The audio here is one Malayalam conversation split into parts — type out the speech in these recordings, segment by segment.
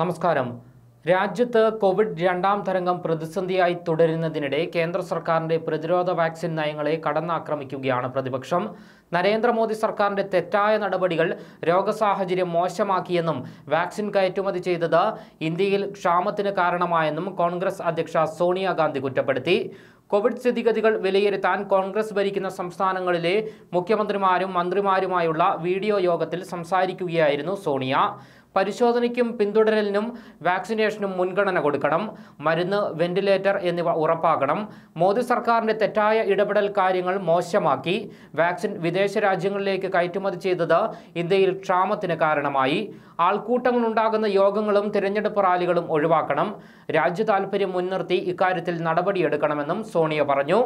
നമസ്കാരം രാജ്യത്ത് കോവിഡ് രണ്ടാം തരംഗം പ്രതിസന്ധിയായി തുടരുന്നതിനിടെ കേന്ദ്ര സർക്കാരിന്റെ പ്രതിരോധ വാക്സിൻ നയങ്ങളെ കടന്നാക്രമിക്കുകയാണ് പ്രതിപക്ഷം നരേന്ദ്രമോദി സർക്കാരിന്റെ തെറ്റായ നടപടികൾ രോഗസാഹചര്യം മോശമാക്കിയെന്നും വാക്സിൻ കയറ്റുമതി ചെയ്തത് ഇന്ത്യയിൽ ക്ഷാമത്തിന് കാരണമായെന്നും കോൺഗ്രസ് അധ്യക്ഷ സോണിയാഗാന്ധി കുറ്റപ്പെടുത്തി കോവിഡ് സ്ഥിതിഗതികൾ വിലയിരുത്താൻ കോൺഗ്രസ് ഭരിക്കുന്ന സംസ്ഥാനങ്ങളിലെ മുഖ്യമന്ത്രിമാരും മന്ത്രിമാരുമായുള്ള വീഡിയോ യോഗത്തിൽ സംസാരിക്കുകയായിരുന്നു സോണിയ പരിശോധനയ്ക്കും പിന്തുടരലിനും വാക്സിനേഷനും മുൻഗണന കൊടുക്കണം മരുന്ന് വെന്റിലേറ്റർ എന്നിവ ഉറപ്പാക്കണം മോദി സർക്കാരിന്റെ തെറ്റായ ഇടപെടൽ കാര്യങ്ങൾ മോശമാക്കി വാക്സിൻ വിദേശ രാജ്യങ്ങളിലേക്ക് കയറ്റുമതി ചെയ്തത് ഇന്ത്യയിൽ ക്ഷാമത്തിന് കാരണമായി ആൾക്കൂട്ടങ്ങളുണ്ടാകുന്ന യോഗങ്ങളും തിരഞ്ഞെടുപ്പ് റാലികളും ഒഴിവാക്കണം രാജ്യ താൽപ്പര്യം മുൻനിർത്തി ഇക്കാര്യത്തിൽ നടപടിയെടുക്കണമെന്നും സോണിയ പറഞ്ഞു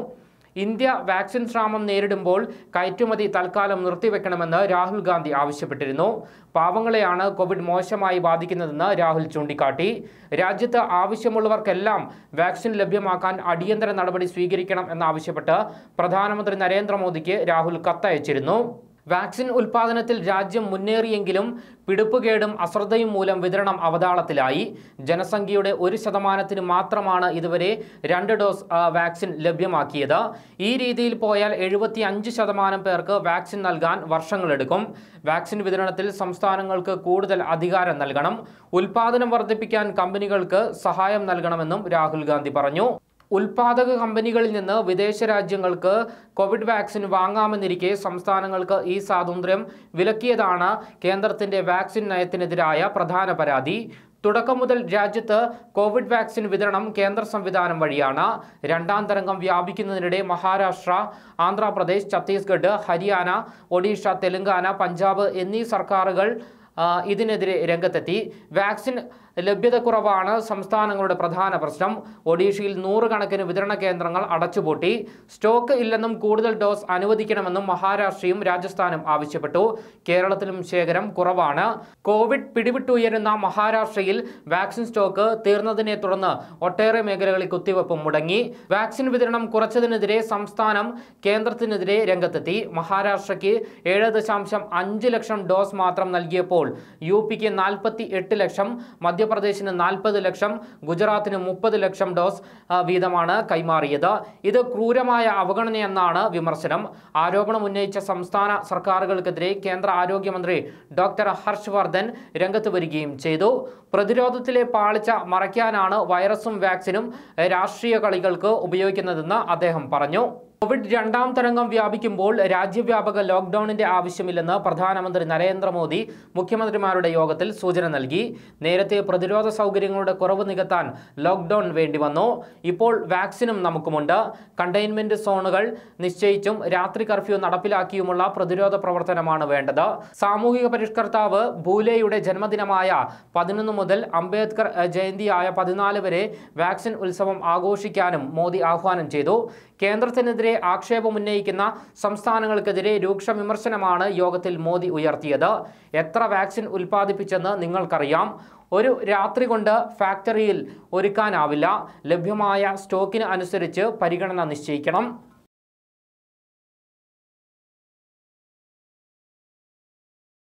ഇന്ത്യ വാക്സിൻ ശ്രാമം നേരിടുമ്പോൾ കയറ്റുമതി തൽക്കാലം നിർത്തിവെക്കണമെന്ന് രാഹുൽ ഗാന്ധി ആവശ്യപ്പെട്ടിരുന്നു പാവങ്ങളെയാണ് കോവിഡ് മോശമായി ബാധിക്കുന്നതെന്ന് രാഹുൽ ചൂണ്ടിക്കാട്ടി രാജ്യത്ത് ആവശ്യമുള്ളവർക്കെല്ലാം വാക്സിൻ ലഭ്യമാക്കാൻ അടിയന്തര നടപടി സ്വീകരിക്കണം എന്നാവശ്യപ്പെട്ട് പ്രധാനമന്ത്രി നരേന്ദ്രമോദിക്ക് രാഹുൽ കത്തയച്ചിരുന്നു വാക്സിൻ ഉൽപാദനത്തിൽ രാജ്യം മുന്നേറിയെങ്കിലും പിടിപ്പുകേടും അശ്രദ്ധയും മൂലം വിതരണം അവതാളത്തിലായി ജനസംഖ്യയുടെ ഒരു ശതമാനത്തിന് മാത്രമാണ് ഇതുവരെ രണ്ട് ഡോസ് വാക്സിൻ ലഭ്യമാക്കിയത് ഈ രീതിയിൽ പോയാൽ എഴുപത്തി അഞ്ച് ശതമാനം പേർക്ക് വാക്സിൻ നൽകാൻ വർഷങ്ങളെടുക്കും വാക്സിൻ വിതരണത്തിൽ സംസ്ഥാനങ്ങൾക്ക് കൂടുതൽ അധികാരം നൽകണം ഉൽപാദനം വർദ്ധിപ്പിക്കാൻ കമ്പനികൾക്ക് സഹായം നൽകണമെന്നും രാഹുൽ ഗാന്ധി പറഞ്ഞു ഉൽപാദക കമ്പനികളിൽ നിന്ന് വിദേശ രാജ്യങ്ങൾക്ക് കോവിഡ് വാക്സിൻ വാങ്ങാമെന്നിരിക്കെ സംസ്ഥാനങ്ങൾക്ക് ഈ സ്വാതന്ത്ര്യം വിലക്കിയതാണ് കേന്ദ്രത്തിന്റെ വാക്സിൻ നയത്തിനെതിരായ പ്രധാന പരാതി തുടക്കം മുതൽ രാജ്യത്ത് കോവിഡ് വാക്സിൻ വിതരണം കേന്ദ്ര സംവിധാനം വഴിയാണ് രണ്ടാം തരംഗം വ്യാപിക്കുന്നതിനിടെ മഹാരാഷ്ട്ര ആന്ധ്രാപ്രദേശ് ഛത്തീസ്ഗഡ് ഹരിയാന ഒഡീഷ തെലങ്കാന പഞ്ചാബ് എന്നീ സർക്കാരുകൾ ഇതിനെതിരെ രംഗത്തെത്തി വാക്സിൻ ലഭ്യതക്കുറവാണ് സംസ്ഥാനങ്ങളുടെ പ്രധാന പ്രശ്നം ഒഡീഷയിൽ നൂറുകണക്കിന് വിതരണ കേന്ദ്രങ്ങൾ അടച്ചുപൂട്ടി സ്റ്റോക്ക് ഇല്ലെന്നും കൂടുതൽ ഡോസ് അനുവദിക്കണമെന്നും മഹാരാഷ്ട്രയും രാജസ്ഥാനും ആവശ്യപ്പെട്ടു കേരളത്തിലും ശേഖരം കുറവാണ് കോവിഡ് പിടിവിട്ടുയരുന്ന മഹാരാഷ്ട്രയിൽ വാക്സിൻ സ്റ്റോക്ക് തീർന്നതിനെ തുടർന്ന് ഒട്ടേറെ മേഖലകളിൽ കുത്തിവയ്പ് മുടങ്ങി വാക്സിൻ വിതരണം കുറച്ചതിനെതിരെ സംസ്ഥാനം കേന്ദ്രത്തിനെതിരെ രംഗത്തെത്തി മഹാരാഷ്ട്രയ്ക്ക് ഏഴ് ദശാംശം അഞ്ച് ലക്ഷം ഡോസ് മാത്രം നൽകിയപ്പോൾ യു പിക്ക് നാൽപ്പത്തി എട്ട് ലക്ഷം മധ്യ മധ്യപ്രദേശിന് നാൽപ്പത് ലക്ഷം ഗുജറാത്തിന് മുപ്പത് ലക്ഷം ഡോസ് വീതമാണ് കൈമാറിയത് ഇത് ക്രൂരമായ അവഗണനയെന്നാണ് വിമർശനം ആരോപണം ഉന്നയിച്ച സംസ്ഥാന സർക്കാരുകൾക്കെതിരെ കേന്ദ്ര ആരോഗ്യമന്ത്രി ഡോക്ടർ ഹർഷ് വർദ്ധൻ രംഗത്ത് വരികയും ചെയ്തു പ്രതിരോധത്തിലെ പാളിച്ച മറയ്ക്കാനാണ് വൈറസും വാക്സിനും രാഷ്ട്രീയ കളികൾക്ക് ഉപയോഗിക്കുന്നതെന്ന് അദ്ദേഹം പറഞ്ഞു കോവിഡ് രണ്ടാം തരംഗം വ്യാപിക്കുമ്പോൾ രാജ്യവ്യാപക ലോക്ക്ഡൌണിന്റെ ആവശ്യമില്ലെന്ന് പ്രധാനമന്ത്രി നരേന്ദ്രമോദി മുഖ്യമന്ത്രിമാരുടെ യോഗത്തിൽ സൂചന നൽകി നേരത്തെ പ്രതിരോധ സൗകര്യങ്ങളുടെ കുറവ് നികത്താൻ ലോക്ക്ഡൌൺ വേണ്ടി വന്നു ഇപ്പോൾ വാക്സിനും നമുക്കുമുണ്ട് കണ്ടെയ്ൻമെന്റ് സോണുകൾ നിശ്ചയിച്ചും രാത്രി കർഫ്യൂ നടപ്പിലാക്കിയുമുള്ള പ്രതിരോധ പ്രവർത്തനമാണ് വേണ്ടത് സാമൂഹിക പരിഷ്കർത്താവ് ഭൂലെയുടെ ജന്മദിനമായ പതിനൊന്ന് മുതൽ അംബേദ്കർ ജയന്തിയായ പതിനാല് വരെ വാക്സിൻ ഉത്സവം ആഘോഷിക്കാനും മോദി ആഹ്വാനം ചെയ്തു കേന്ദ്രത്തിനെതിരെ ആക്ഷേപമുന്നയിക്കുന്ന സംസ്ഥാനങ്ങൾക്കെതിരെ രൂക്ഷ വിമർശനമാണ് യോഗത്തിൽ മോദി ഉയർത്തിയത് എത്ര വാക്സിൻ ഉൽപ്പാദിപ്പിച്ചെന്ന് നിങ്ങൾക്കറിയാം ഒരു രാത്രി കൊണ്ട് ഫാക്ടറിയിൽ ഒരുക്കാനാവില്ല ലഭ്യമായ സ്റ്റോക്കിന് അനുസരിച്ച് പരിഗണന നിശ്ചയിക്കണം